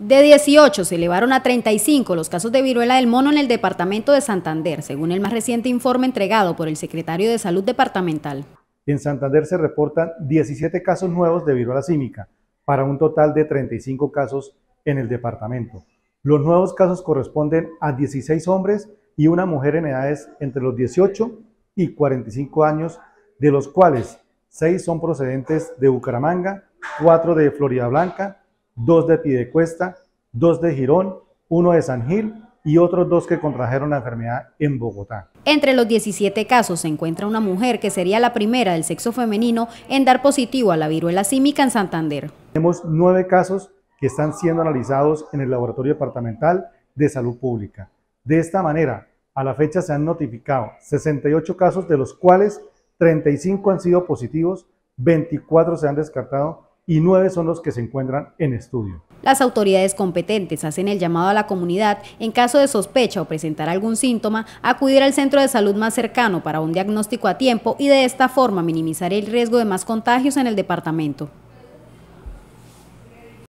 De 18 se elevaron a 35 los casos de viruela del mono en el departamento de Santander, según el más reciente informe entregado por el secretario de Salud Departamental. En Santander se reportan 17 casos nuevos de viruela símica, para un total de 35 casos en el departamento. Los nuevos casos corresponden a 16 hombres y una mujer en edades entre los 18 y 45 años, de los cuales 6 son procedentes de Bucaramanga, 4 de Florida Blanca, dos de Pidecuesta, dos de Girón, uno de San Gil y otros dos que contrajeron la enfermedad en Bogotá. Entre los 17 casos se encuentra una mujer que sería la primera del sexo femenino en dar positivo a la viruela símica en Santander. Tenemos nueve casos que están siendo analizados en el Laboratorio Departamental de Salud Pública. De esta manera, a la fecha se han notificado 68 casos, de los cuales 35 han sido positivos, 24 se han descartado y nueve son los que se encuentran en estudio. Las autoridades competentes hacen el llamado a la comunidad, en caso de sospecha o presentar algún síntoma, acudir al centro de salud más cercano para un diagnóstico a tiempo y de esta forma minimizar el riesgo de más contagios en el departamento.